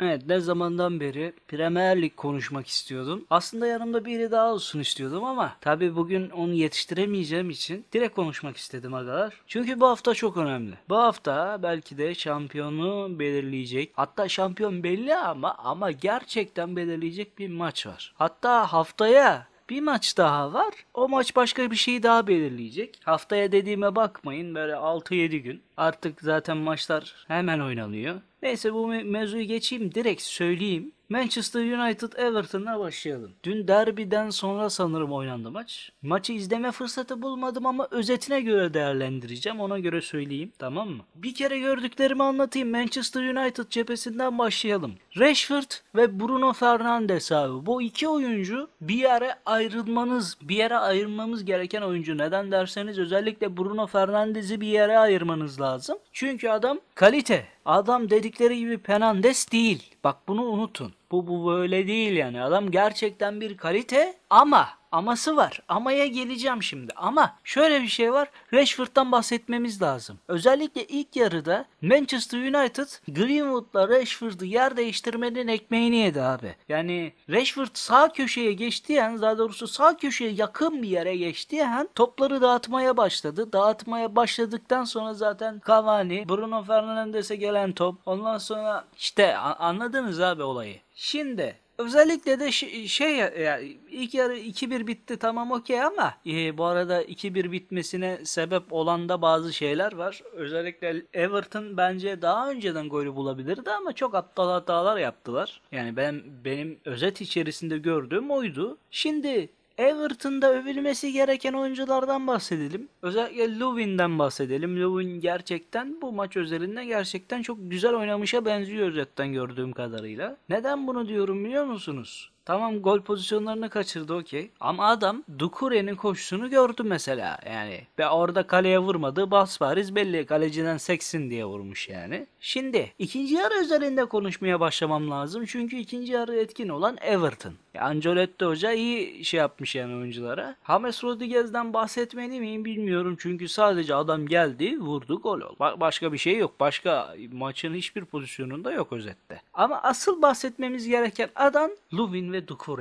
Evet ne zamandan beri Premier Lig konuşmak istiyordum. Aslında yanımda biri daha olsun istiyordum ama tabii bugün onu yetiştiremeyeceğim için direkt konuşmak istedim agalar. Çünkü bu hafta çok önemli. Bu hafta belki de şampiyonu belirleyecek. Hatta şampiyon belli ama ama gerçekten belirleyecek bir maç var. Hatta haftaya bir maç daha var. O maç başka bir şeyi daha belirleyecek. Haftaya dediğime bakmayın böyle 6-7 gün. Artık zaten maçlar hemen oynanıyor. Neyse bu me- mevzuyu geçeyim direkt söyleyeyim. Manchester United Everton'la başlayalım. Dün derbiden sonra sanırım oynandı maç. Maçı izleme fırsatı bulmadım ama özetine göre değerlendireceğim. Ona göre söyleyeyim tamam mı? Bir kere gördüklerimi anlatayım. Manchester United cephesinden başlayalım. Rashford ve Bruno Fernandes abi. Bu iki oyuncu bir yere ayrılmanız, bir yere ayırmamız gereken oyuncu. Neden derseniz özellikle Bruno Fernandes'i bir yere ayırmanız lazım. Çünkü adam kalite. Adam dedikleri gibi Penandes değil. Bak bunu unutun. Bu, bu böyle değil yani. Adam gerçekten bir kalite ama aması var. Amaya geleceğim şimdi. Ama şöyle bir şey var. Rashford'dan bahsetmemiz lazım. Özellikle ilk yarıda Manchester United Greenwood'la Rashford'u yer değiştirmenin ekmeğini yedi abi. Yani Rashford sağ köşeye geçtiği an daha doğrusu sağ köşeye yakın bir yere geçtiği an topları dağıtmaya başladı. Dağıtmaya başladıktan sonra zaten Cavani, Bruno Fernandes'e gelen top. Ondan sonra işte anladınız abi olayı. Şimdi Özellikle de şey, yani ilk yarı 2-1 bitti tamam okey ama e, bu arada 2-1 bitmesine sebep olan da bazı şeyler var. Özellikle Everton bence daha önceden golü bulabilirdi ama çok aptal hatalar yaptılar. Yani ben benim özet içerisinde gördüğüm oydu. Şimdi Everton'da övülmesi gereken oyunculardan bahsedelim. Özellikle Lewin'den bahsedelim. Lewin gerçekten bu maç özelinde gerçekten çok güzel oynamışa benziyor özetten gördüğüm kadarıyla. Neden bunu diyorum biliyor musunuz? Tamam gol pozisyonlarını kaçırdı okey. Ama adam Dukure'nin koşusunu gördü mesela yani. Ve orada kaleye vurmadığı basbariz belli kaleciden seksin diye vurmuş yani. Şimdi ikinci yarı üzerinde konuşmaya başlamam lazım. Çünkü ikinci yarı etkin olan Everton. Ya Ancelotti Hoca iyi şey yapmış yani oyunculara. James Rodriguez'den bahsetmeli miyim bilmiyorum. Çünkü sadece adam geldi vurdu gol oldu. Ba- başka bir şey yok. Başka maçın hiçbir pozisyonunda yok özette. Ama asıl bahsetmemiz gereken adam Luvin ve dukur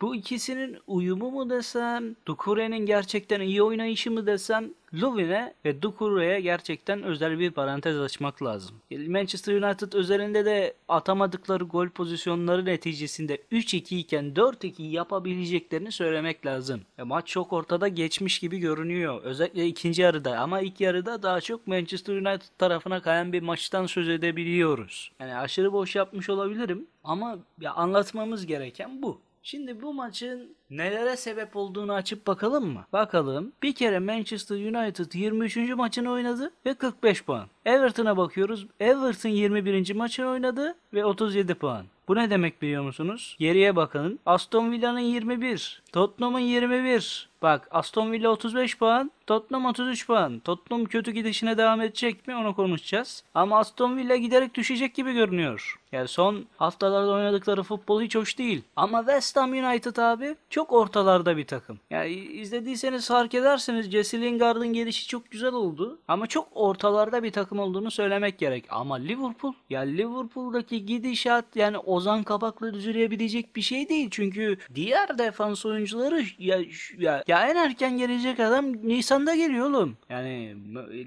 Bu ikisinin uyumu mu desem, Dukure'nin gerçekten iyi oynayışı mı desem, Luvin'e ve Dukure'ye gerçekten özel bir parantez açmak lazım. Manchester United özelinde de atamadıkları gol pozisyonları neticesinde 3-2 iken 4-2 yapabileceklerini söylemek lazım. E, maç çok ortada geçmiş gibi görünüyor. Özellikle ikinci yarıda ama ilk yarıda daha çok Manchester United tarafına kayan bir maçtan söz edebiliyoruz. Yani aşırı boş yapmış olabilirim ama ya anlatmamız gereken bu. Şimdi bu maçın Nelere sebep olduğunu açıp bakalım mı? Bakalım. Bir kere Manchester United 23. maçını oynadı ve 45 puan. Everton'a bakıyoruz. Everton 21. maçını oynadı ve 37 puan. Bu ne demek biliyor musunuz? Geriye bakın. Aston Villa'nın 21, Tottenham'ın 21. Bak Aston Villa 35 puan, Tottenham 33 puan. Tottenham kötü gidişine devam edecek mi onu konuşacağız. Ama Aston Villa giderek düşecek gibi görünüyor. Yani son haftalarda oynadıkları futbol hiç hoş değil. Ama West Ham United abi çok çok ortalarda bir takım. Yani izlediyseniz fark edersiniz Jesse Lingard'ın gelişi çok güzel oldu ama çok ortalarda bir takım olduğunu söylemek gerek. Ama Liverpool ya Liverpool'daki gidişat yani Ozan Kabak'la düzülebilecek bir şey değil. Çünkü diğer defans oyuncuları ya, ya, ya en erken gelecek adam Nisan'da geliyor oğlum. Yani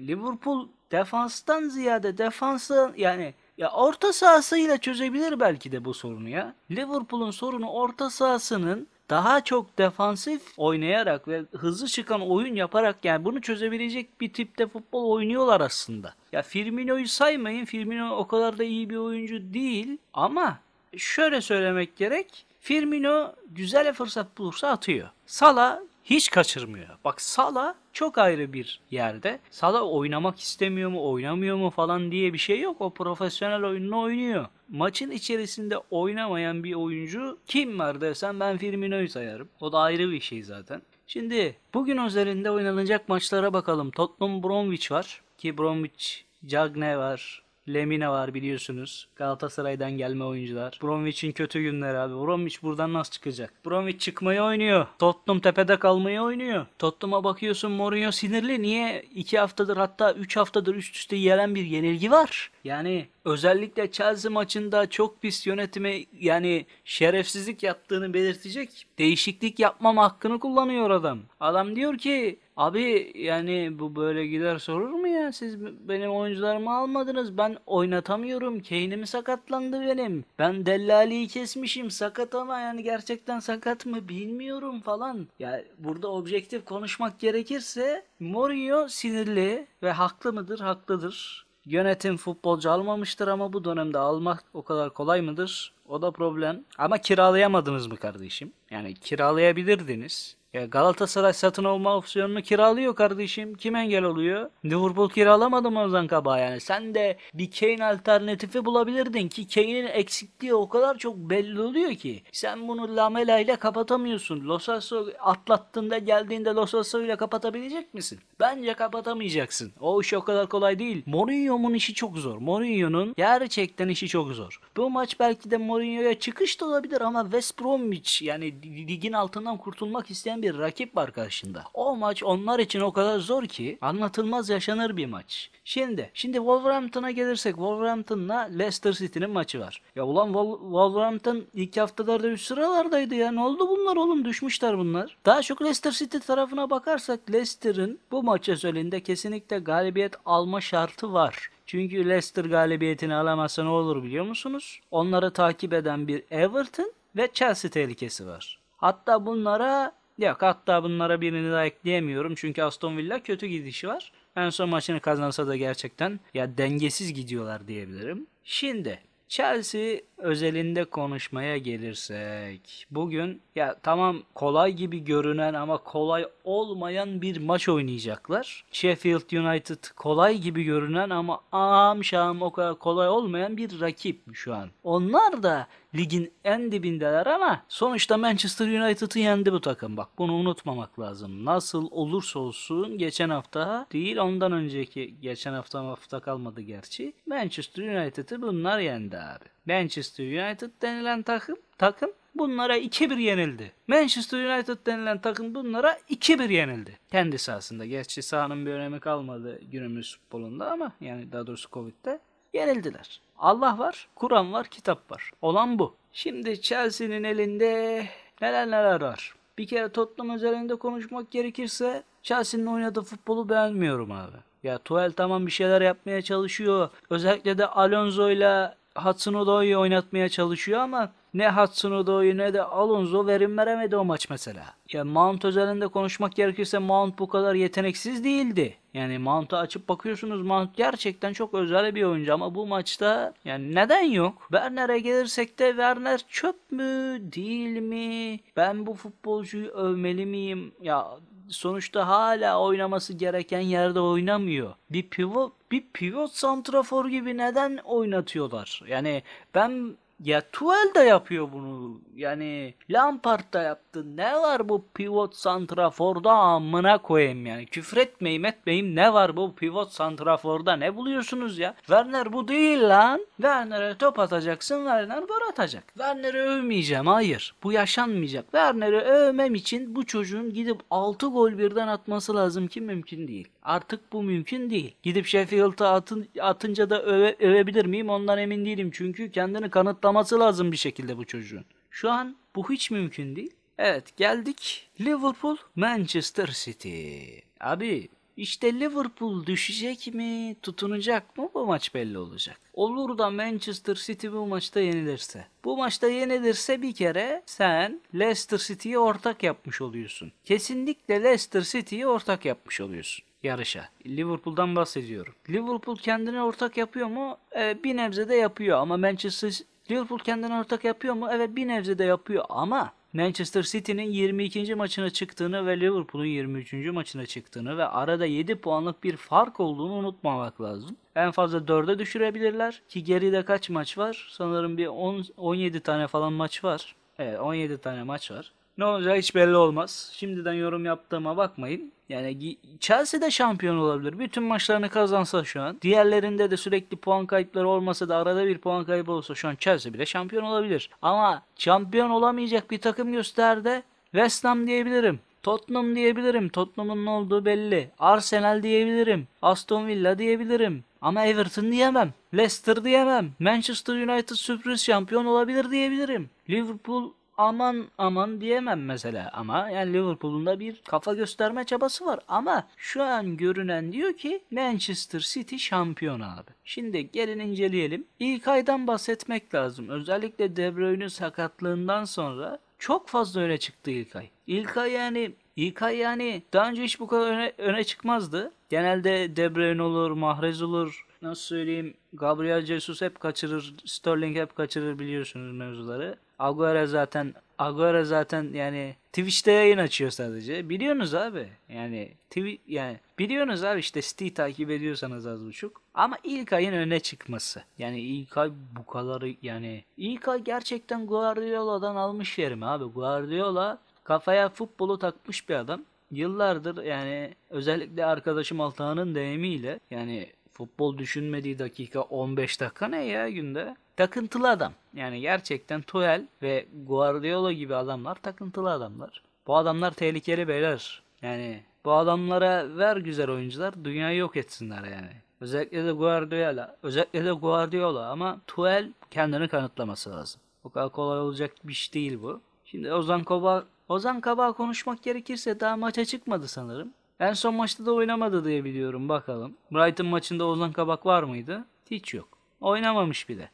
Liverpool defanstan ziyade defansa yani ya orta sahasıyla çözebilir belki de bu sorunu ya. Liverpool'un sorunu orta sahasının daha çok defansif oynayarak ve hızlı çıkan oyun yaparak yani bunu çözebilecek bir tipte futbol oynuyorlar aslında. Ya Firmino'yu saymayın. Firmino o kadar da iyi bir oyuncu değil ama şöyle söylemek gerek. Firmino güzel fırsat bulursa atıyor. Sala hiç kaçırmıyor. Bak Sala çok ayrı bir yerde. Sala oynamak istemiyor mu, oynamıyor mu falan diye bir şey yok. O profesyonel oyununu oynuyor maçın içerisinde oynamayan bir oyuncu kim var desem ben Firmino'yu sayarım. O da ayrı bir şey zaten. Şimdi bugün üzerinde oynanacak maçlara bakalım. Tottenham Bromwich var ki Bromwich Cagne var. Lemina var biliyorsunuz. Galatasaray'dan gelme oyuncular. Bromwich'in kötü günleri abi. Bromwich buradan nasıl çıkacak? Bromwich çıkmayı oynuyor. Tottenham tepede kalmayı oynuyor. Tottenham'a bakıyorsun Mourinho sinirli. Niye? 2 haftadır hatta 3 haftadır üst üste yelen bir yenilgi var. Yani özellikle Chelsea maçında çok pis yönetime yani şerefsizlik yaptığını belirtecek değişiklik yapmam hakkını kullanıyor adam. Adam diyor ki abi yani bu böyle gider sorur mu ya siz benim oyuncularımı almadınız ben oynatamıyorum Kane'im sakatlandı benim ben Dellali'yi kesmişim sakat ama yani gerçekten sakat mı bilmiyorum falan. Ya yani burada objektif konuşmak gerekirse Mourinho sinirli ve haklı mıdır? Haklıdır. Yönetim futbolcu almamıştır ama bu dönemde almak o kadar kolay mıdır? O da problem. Ama kiralayamadınız mı kardeşim? Yani kiralayabilirdiniz. Ya Galatasaray satın alma opsiyonunu kiralıyor kardeşim. Kim engel oluyor? Liverpool kiralamadı mı Ozan Kabak yani? Sen de bir Kane alternatifi bulabilirdin ki Kane'in eksikliği o kadar çok belli oluyor ki. Sen bunu Lamela ile kapatamıyorsun. Losasso atlattığında geldiğinde Losasso ile kapatabilecek misin? Bence kapatamayacaksın. O iş o kadar kolay değil. Mourinho'nun işi çok zor. Mourinho'nun gerçekten işi çok zor. Bu maç belki de Mourinho'ya çıkış da olabilir ama West Bromwich yani ligin altından kurtulmak isteyen bir rakip var karşında. O maç onlar için o kadar zor ki anlatılmaz yaşanır bir maç. Şimdi şimdi Wolverhampton'a gelirsek Wolverhampton'la Leicester City'nin maçı var. Ya ulan Wolverhampton ilk haftalarda üst sıralardaydı ya. Ne oldu bunlar oğlum? Düşmüşler bunlar. Daha çok Leicester City tarafına bakarsak Leicester'ın bu maç özelinde kesinlikle galibiyet alma şartı var. Çünkü Leicester galibiyetini alamazsa ne olur biliyor musunuz? Onları takip eden bir Everton ve Chelsea tehlikesi var. Hatta bunlara Yok hatta bunlara birini daha ekleyemiyorum. Çünkü Aston Villa kötü gidişi var. En son maçını kazansa da gerçekten ya dengesiz gidiyorlar diyebilirim. Şimdi Chelsea özelinde konuşmaya gelirsek bugün ya tamam kolay gibi görünen ama kolay olmayan bir maç oynayacaklar. Sheffield United kolay gibi görünen ama am şam o kadar kolay olmayan bir rakip şu an. Onlar da ligin en dibindeler ama sonuçta Manchester United'ı yendi bu takım. Bak bunu unutmamak lazım. Nasıl olursa olsun geçen hafta değil ondan önceki geçen hafta hafta kalmadı gerçi. Manchester United'ı bunlar yendi abi. Manchester United denilen takım takım bunlara 2-1 yenildi. Manchester United denilen takım bunlara 2-1 yenildi. Kendi sahasında. Gerçi sahanın bir önemi kalmadı günümüz futbolunda ama yani daha doğrusu Covid'de yenildiler. Allah var, Kur'an var, kitap var. Olan bu. Şimdi Chelsea'nin elinde neler neler var. Bir kere Tottenham üzerinde konuşmak gerekirse Chelsea'nin oynadığı futbolu beğenmiyorum abi. Ya Tuel tamam bir şeyler yapmaya çalışıyor. Özellikle de Alonso ile Hudson Odoi'yi oynatmaya çalışıyor ama ne Hudson Hatsunodo'yu ne de Alonso verim veremedi o maç mesela. Ya Mount özelinde konuşmak gerekirse Mount bu kadar yeteneksiz değildi. Yani Mount'a açıp bakıyorsunuz Mount gerçekten çok özel bir oyuncu ama bu maçta yani neden yok? Werner'e gelirsek de Werner çöp mü değil mi? Ben bu futbolcuyu övmeli miyim? Ya sonuçta hala oynaması gereken yerde oynamıyor. Bir pivot bir pivot santrafor gibi neden oynatıyorlar? Yani ben ya Tuel de yapıyor bunu. Yani Lampard da yaptı yaptı. Ne var bu pivot santraforda amına koyayım yani. küfür Küfretmeyim etmeyim ne var bu pivot santraforda ne buluyorsunuz ya? Werner bu değil lan. Werner'e top atacaksın Werner gol atacak. Werner'i övmeyeceğim hayır. Bu yaşanmayacak. Werner'i övmem için bu çocuğun gidip 6 gol birden atması lazım ki mümkün değil. Artık bu mümkün değil. Gidip Sheffield'a atın, atınca da öve, övebilir miyim ondan emin değilim. Çünkü kendini kanıtlaması lazım bir şekilde bu çocuğun. Şu an bu hiç mümkün değil. Evet geldik Liverpool Manchester City. Abi işte Liverpool düşecek mi, tutunacak mı bu maç belli olacak. Olur da Manchester City bu maçta yenilirse. Bu maçta yenilirse bir kere sen Leicester City'yi ortak yapmış oluyorsun. Kesinlikle Leicester City'yi ortak yapmış oluyorsun yarışa. Liverpool'dan bahsediyorum. Liverpool kendini ortak yapıyor mu? Ee, bir nebze de yapıyor ama Manchester Liverpool kendini ortak yapıyor mu? Evet bir nebze de yapıyor ama Manchester City'nin 22. maçına çıktığını ve Liverpool'un 23. maçına çıktığını ve arada 7 puanlık bir fark olduğunu unutmamak lazım. En fazla 4'e düşürebilirler ki geride kaç maç var? Sanırım bir 10, 17 tane falan maç var. Evet 17 tane maç var. Ne olacak hiç belli olmaz. Şimdiden yorum yaptığıma bakmayın. Yani Chelsea de şampiyon olabilir. Bütün maçlarını kazansa şu an. Diğerlerinde de sürekli puan kayıpları olmasa da arada bir puan kaybı olsa şu an Chelsea bile şampiyon olabilir. Ama şampiyon olamayacak bir takım gösterdi. West Ham diyebilirim. Tottenham diyebilirim. Tottenham'ın ne olduğu belli. Arsenal diyebilirim. Aston Villa diyebilirim. Ama Everton diyemem. Leicester diyemem. Manchester United sürpriz şampiyon olabilir diyebilirim. Liverpool aman aman diyemem mesela ama yani Liverpool'un da bir kafa gösterme çabası var ama şu an görünen diyor ki Manchester City şampiyon abi. Şimdi gelin inceleyelim. İlk aydan bahsetmek lazım. Özellikle De Bruyne'in sakatlığından sonra çok fazla öne çıktı ilk ay. İlk ay yani ilk ay yani daha önce hiç bu kadar öne, öne çıkmazdı. Genelde De Bruyne olur, Mahrez olur, nasıl söyleyeyim Gabriel Jesus hep kaçırır, Sterling hep kaçırır biliyorsunuz mevzuları. Agüero zaten Agüero zaten yani Twitch'te yayın açıyor sadece. Biliyorsunuz abi. Yani TV yani biliyorsunuz abi işte City takip ediyorsanız az buçuk. Ama ilk ayın öne çıkması. Yani ilk ay bu kadarı yani ilk ay gerçekten Guardiola'dan almış yerim abi. Guardiola kafaya futbolu takmış bir adam. Yıllardır yani özellikle arkadaşım Altan'ın deyimiyle yani futbol düşünmediği dakika 15 dakika ne ya günde? takıntılı adam. Yani gerçekten Tuchel ve Guardiola gibi adamlar takıntılı adamlar. Bu adamlar tehlikeli beyler. Yani bu adamlara ver güzel oyuncular dünyayı yok etsinler yani. Özellikle de Guardiola. Özellikle de Guardiola ama Tuchel kendini kanıtlaması lazım. O kadar kolay olacak bir iş değil bu. Şimdi Ozan Kaba Ozan Kaba konuşmak gerekirse daha maça çıkmadı sanırım. En son maçta da oynamadı diye biliyorum bakalım. Brighton maçında Ozan Kabak var mıydı? Hiç yok. Oynamamış bile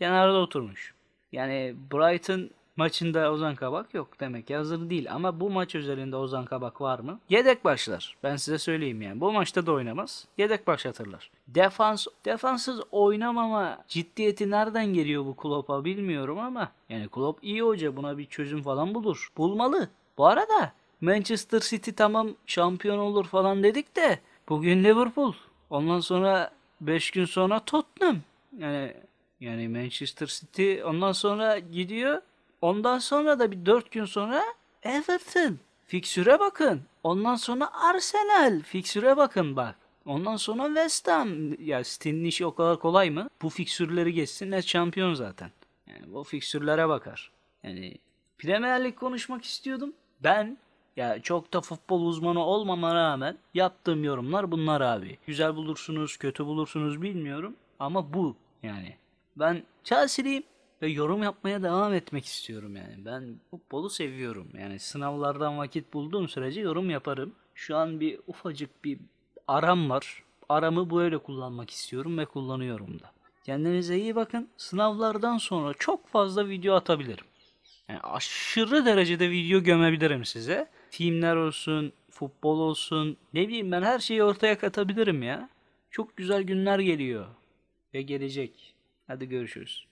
kenarda oturmuş. Yani Brighton maçında Ozan Kabak yok demek ki hazır değil. Ama bu maç üzerinde Ozan Kabak var mı? Yedek başlar. Ben size söyleyeyim yani. Bu maçta da oynamaz. Yedek başlatırlar. Defans, defanssız oynamama ciddiyeti nereden geliyor bu Klopp'a bilmiyorum ama yani Klopp iyi hoca buna bir çözüm falan bulur. Bulmalı. Bu arada Manchester City tamam şampiyon olur falan dedik de bugün Liverpool. Ondan sonra 5 gün sonra Tottenham. Yani yani Manchester City ondan sonra gidiyor. Ondan sonra da bir dört gün sonra Everton. Fiksüre bakın. Ondan sonra Arsenal. Fiksüre bakın bak. Ondan sonra West Ham. Ya City'nin işi o kadar kolay mı? Bu fiksürleri geçsin ne şampiyon zaten. Yani bu fiksürlere bakar. Yani Premier Lig konuşmak istiyordum. Ben ya çok da futbol uzmanı olmama rağmen yaptığım yorumlar bunlar abi. Güzel bulursunuz, kötü bulursunuz bilmiyorum ama bu yani ben Chelsea'liyim ve yorum yapmaya devam etmek istiyorum yani. Ben futbolu seviyorum. Yani sınavlardan vakit bulduğum sürece yorum yaparım. Şu an bir ufacık bir aram var. Aramı böyle kullanmak istiyorum ve kullanıyorum da. Kendinize iyi bakın. Sınavlardan sonra çok fazla video atabilirim. Yani aşırı derecede video gömebilirim size. Filmler olsun, futbol olsun, ne bileyim ben her şeyi ortaya katabilirim ya. Çok güzel günler geliyor ve gelecek. Hadi görüşürüz.